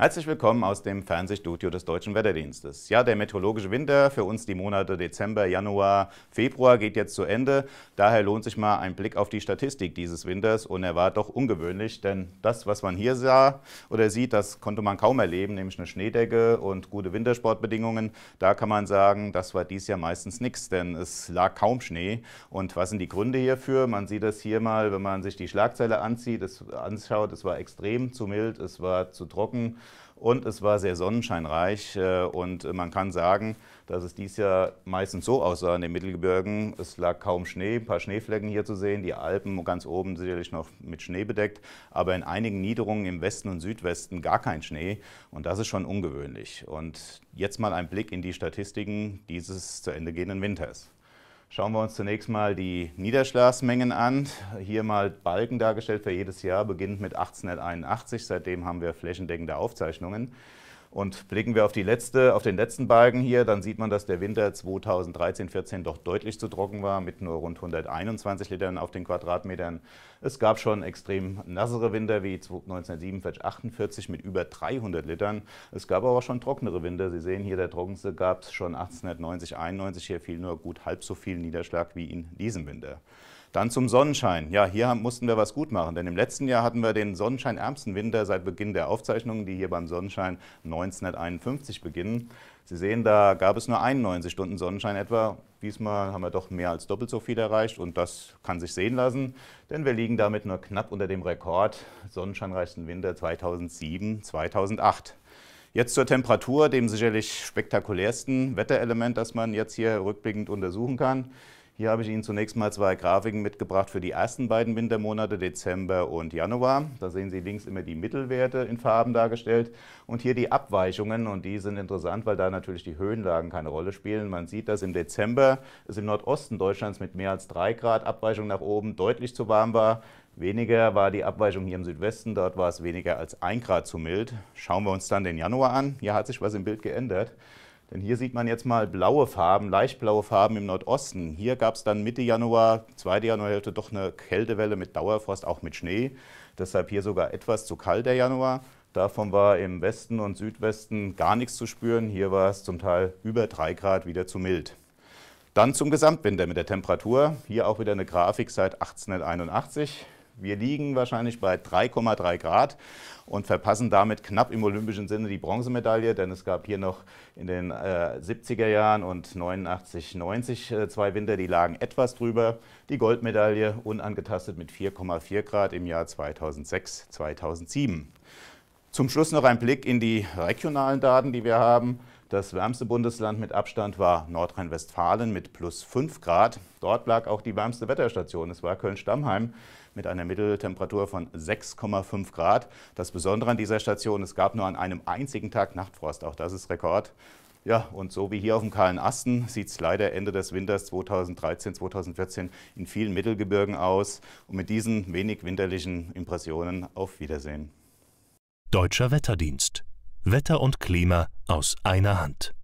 Herzlich willkommen aus dem Fernsehstudio des Deutschen Wetterdienstes. Ja, der meteorologische Winter für uns die Monate Dezember, Januar, Februar geht jetzt zu Ende. Daher lohnt sich mal ein Blick auf die Statistik dieses Winters und er war doch ungewöhnlich, denn das, was man hier sah oder sieht, das konnte man kaum erleben, nämlich eine Schneedecke und gute Wintersportbedingungen. Da kann man sagen, das war dies Jahr meistens nichts, denn es lag kaum Schnee. Und was sind die Gründe hierfür? Man sieht das hier mal, wenn man sich die Schlagzeile anzieht, es anschaut, es war extrem zu mild, es war zu trocken und es war sehr sonnenscheinreich. Äh, und äh, man kann sagen, dass es dies Jahr meistens so aussah in den Mittelgebirgen. Es lag kaum Schnee, ein paar Schneeflecken hier zu sehen, die Alpen ganz oben sicherlich noch mit Schnee bedeckt, aber in einigen Niederungen im Westen und Südwesten gar kein Schnee. Und das ist schon ungewöhnlich. Und jetzt mal ein Blick in die Statistiken dieses zu Ende gehenden Winters. Schauen wir uns zunächst mal die Niederschlagsmengen an. Hier mal Balken dargestellt für jedes Jahr, beginnend mit 1881. Seitdem haben wir flächendeckende Aufzeichnungen. Und blicken wir auf, die letzte, auf den letzten Balken hier, dann sieht man, dass der Winter 2013-14 doch deutlich zu trocken war, mit nur rund 121 Litern auf den Quadratmetern. Es gab schon extrem nassere Winter wie 1947-48 mit über 300 Litern. Es gab aber auch schon trockenere Winter. Sie sehen hier, der trockenste gab es schon 1890-91. Hier fiel nur gut halb so viel Niederschlag wie in diesem Winter. Dann zum Sonnenschein. Ja, hier haben, mussten wir was gut machen, denn im letzten Jahr hatten wir den sonnenscheinärmsten Winter seit Beginn der Aufzeichnungen, die hier beim Sonnenschein 1951 beginnen. Sie sehen, da gab es nur 91 Stunden Sonnenschein etwa. Diesmal haben wir doch mehr als doppelt so viel erreicht und das kann sich sehen lassen, denn wir liegen damit nur knapp unter dem Rekord sonnenscheinreichsten Winter 2007, 2008. Jetzt zur Temperatur, dem sicherlich spektakulärsten Wetterelement, das man jetzt hier rückblickend untersuchen kann. Hier habe ich Ihnen zunächst mal zwei Grafiken mitgebracht für die ersten beiden Wintermonate, Dezember und Januar. Da sehen Sie links immer die Mittelwerte in Farben dargestellt und hier die Abweichungen. Und die sind interessant, weil da natürlich die Höhenlagen keine Rolle spielen. Man sieht, dass im Dezember es im Nordosten Deutschlands mit mehr als 3 Grad Abweichung nach oben deutlich zu warm war. Weniger war die Abweichung hier im Südwesten, dort war es weniger als 1 Grad zu mild. Schauen wir uns dann den Januar an. Hier hat sich was im Bild geändert. Denn hier sieht man jetzt mal blaue Farben, leicht blaue Farben im Nordosten. Hier gab es dann Mitte Januar, zweite Januarhälfte doch eine Kältewelle mit Dauerfrost, auch mit Schnee. Deshalb hier sogar etwas zu kalt der Januar. Davon war im Westen und Südwesten gar nichts zu spüren. Hier war es zum Teil über drei Grad wieder zu mild. Dann zum Gesamtwinter mit der Temperatur. Hier auch wieder eine Grafik seit 1881. Wir liegen wahrscheinlich bei 3,3 Grad und verpassen damit knapp im olympischen Sinne die Bronzemedaille, denn es gab hier noch in den äh, 70er Jahren und 89, 90 äh, zwei Winter, die lagen etwas drüber. Die Goldmedaille unangetastet mit 4,4 Grad im Jahr 2006, 2007. Zum Schluss noch ein Blick in die regionalen Daten, die wir haben. Das wärmste Bundesland mit Abstand war Nordrhein-Westfalen mit plus 5 Grad. Dort lag auch die wärmste Wetterstation. Es war Köln-Stammheim mit einer Mitteltemperatur von 6,5 Grad. Das Besondere an dieser Station, es gab nur an einem einzigen Tag Nachtfrost. Auch das ist Rekord. Ja, und so wie hier auf dem kahlen Asten sieht es leider Ende des Winters 2013, 2014 in vielen Mittelgebirgen aus. Und mit diesen wenig winterlichen Impressionen auf Wiedersehen. Deutscher Wetterdienst Wetter und Klima aus einer Hand.